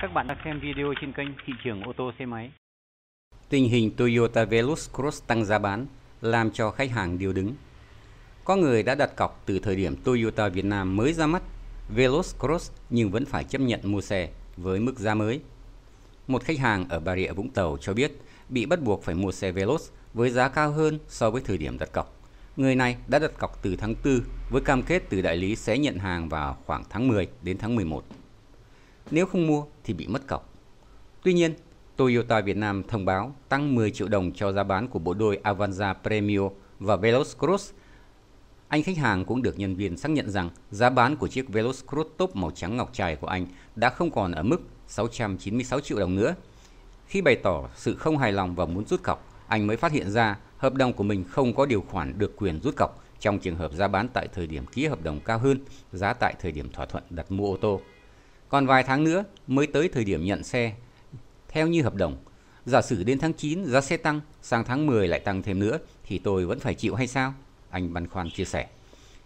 Các bạn đang xem video trên kênh Thị trường ô tô xe máy. Tình hình Toyota Velux Cross tăng giá bán làm cho khách hàng điều đứng. Có người đã đặt cọc từ thời điểm Toyota Việt Nam mới ra mắt Veloz Cross nhưng vẫn phải chấp nhận mua xe với mức giá mới. Một khách hàng ở Bà Rịa Vũng Tàu cho biết bị bắt buộc phải mua xe Veloz với giá cao hơn so với thời điểm đặt cọc. Người này đã đặt cọc từ tháng 4 với cam kết từ đại lý sẽ nhận hàng vào khoảng tháng 10 đến tháng 11. Nếu không mua thì bị mất cọc. Tuy nhiên, Toyota Việt Nam thông báo tăng 10 triệu đồng cho giá bán của bộ đôi Avanza Premio và Veloz Cross. Anh khách hàng cũng được nhân viên xác nhận rằng giá bán của chiếc Veloz Cross top màu trắng ngọc trai của anh đã không còn ở mức 696 triệu đồng nữa. Khi bày tỏ sự không hài lòng và muốn rút cọc, anh mới phát hiện ra hợp đồng của mình không có điều khoản được quyền rút cọc trong trường hợp giá bán tại thời điểm ký hợp đồng cao hơn giá tại thời điểm thỏa thuận đặt mua ô tô. Còn vài tháng nữa mới tới thời điểm nhận xe. Theo như hợp đồng, giả sử đến tháng 9 giá xe tăng, sang tháng 10 lại tăng thêm nữa thì tôi vẫn phải chịu hay sao? Anh băn khoăn chia sẻ.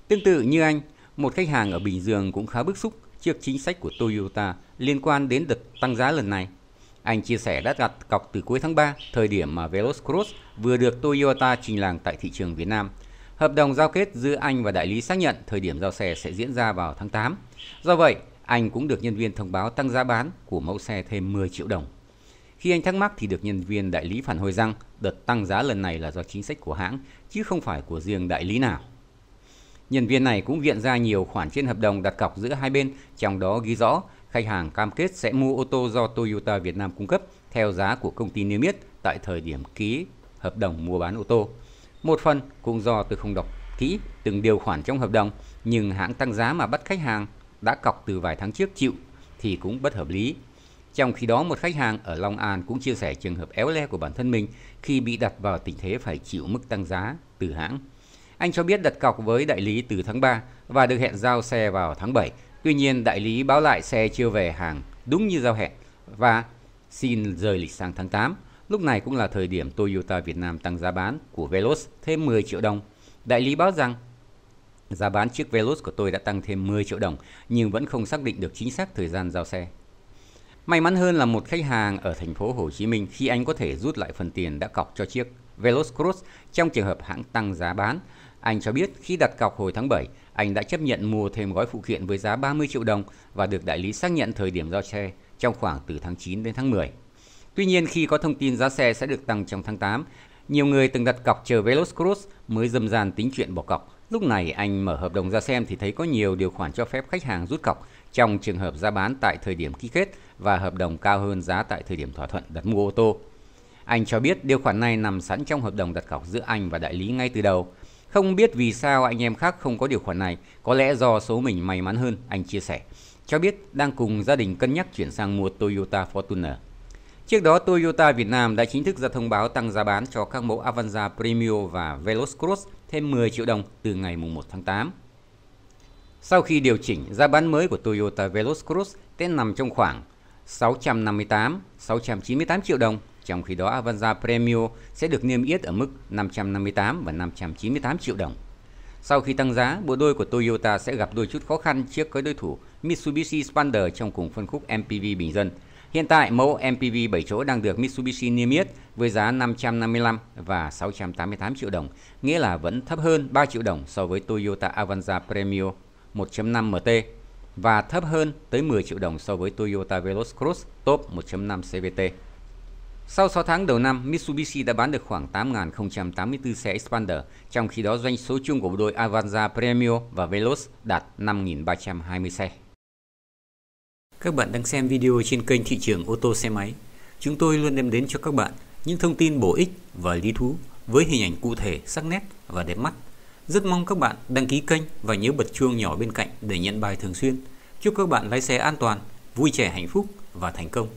Tương tự như anh, một khách hàng ở Bình Dương cũng khá bức xúc trước chính sách của Toyota liên quan đến đợt tăng giá lần này. Anh chia sẻ đã đặt cọc từ cuối tháng 3, thời điểm mà Veloz Cross vừa được Toyota trình làng tại thị trường Việt Nam. Hợp đồng giao kết giữa anh và đại lý xác nhận thời điểm giao xe sẽ diễn ra vào tháng 8. Do vậy, anh cũng được nhân viên thông báo tăng giá bán của mẫu xe thêm 10 triệu đồng. Khi anh thắc mắc thì được nhân viên đại lý phản hồi rằng đợt tăng giá lần này là do chính sách của hãng chứ không phải của riêng đại lý nào. Nhân viên này cũng viện ra nhiều khoản trên hợp đồng đặt cọc giữa hai bên, trong đó ghi rõ khách hàng cam kết sẽ mua ô tô do Toyota Việt Nam cung cấp theo giá của công ty niêm yết tại thời điểm ký hợp đồng mua bán ô tô. Một phần cũng do tôi không đọc kỹ từng điều khoản trong hợp đồng, nhưng hãng tăng giá mà bắt khách hàng đã cọc từ vài tháng trước chịu thì cũng bất hợp lý. Trong khi đó một khách hàng ở Long An cũng chia sẻ trường hợp éo le của bản thân mình khi bị đặt vào tình thế phải chịu mức tăng giá từ hãng. Anh cho biết đặt cọc với đại lý từ tháng 3 và được hẹn giao xe vào tháng 7. Tuy nhiên đại lý báo lại xe chưa về hàng đúng như giao hẹn và xin rời lịch sang tháng 8. Lúc này cũng là thời điểm Toyota Việt Nam tăng giá bán của Velos thêm 10 triệu đồng. Đại lý báo rằng Giá bán chiếc Velos của tôi đã tăng thêm 10 triệu đồng nhưng vẫn không xác định được chính xác thời gian giao xe. May mắn hơn là một khách hàng ở thành phố Hồ Chí Minh khi anh có thể rút lại phần tiền đã cọc cho chiếc Velos Cross trong trường hợp hãng tăng giá bán. Anh cho biết khi đặt cọc hồi tháng 7, anh đã chấp nhận mua thêm gói phụ kiện với giá 30 triệu đồng và được đại lý xác nhận thời điểm giao xe trong khoảng từ tháng 9 đến tháng 10. Tuy nhiên khi có thông tin giá xe sẽ được tăng trong tháng 8, nhiều người từng đặt cọc chờ Velos Cross mới dâm gian tính chuyện bỏ cọc Lúc này anh mở hợp đồng ra xem thì thấy có nhiều điều khoản cho phép khách hàng rút cọc trong trường hợp giá bán tại thời điểm ký kết và hợp đồng cao hơn giá tại thời điểm thỏa thuận đặt mua ô tô. Anh cho biết điều khoản này nằm sẵn trong hợp đồng đặt cọc giữa anh và đại lý ngay từ đầu. Không biết vì sao anh em khác không có điều khoản này, có lẽ do số mình may mắn hơn, anh chia sẻ. Cho biết đang cùng gia đình cân nhắc chuyển sang mua Toyota Fortuner. Trước đó, Toyota Việt Nam đã chính thức ra thông báo tăng giá bán cho các mẫu Avanza Premio và Veloz Cross thêm 10 triệu đồng từ ngày 1 tháng 8. Sau khi điều chỉnh, giá bán mới của Toyota Veloz Cross sẽ nằm trong khoảng 658-698 triệu đồng, trong khi đó Avanza Premio sẽ được niêm yết ở mức 558 và 598 triệu đồng. Sau khi tăng giá, bộ đôi của Toyota sẽ gặp đôi chút khó khăn trước cái đối thủ Mitsubishi Spander trong cùng phân khúc MPV bình dân – Hiện tại, mẫu MPV 7 chỗ đang được Mitsubishi niêm yết với giá 555 và 688 triệu đồng, nghĩa là vẫn thấp hơn 3 triệu đồng so với Toyota Avanza Premio 1.5 MT và thấp hơn tới 10 triệu đồng so với Toyota Veloz Cross Top 1.5 CVT. Sau 6 tháng đầu năm, Mitsubishi đã bán được khoảng 8.084 xe Expander, trong khi đó doanh số chung của bộ đội Avanza Premio và Veloz đạt 5.320 xe. Các bạn đang xem video trên kênh thị trường ô tô xe máy. Chúng tôi luôn đem đến cho các bạn những thông tin bổ ích và lý thú với hình ảnh cụ thể, sắc nét và đẹp mắt. Rất mong các bạn đăng ký kênh và nhớ bật chuông nhỏ bên cạnh để nhận bài thường xuyên. Chúc các bạn lái xe an toàn, vui trẻ hạnh phúc và thành công.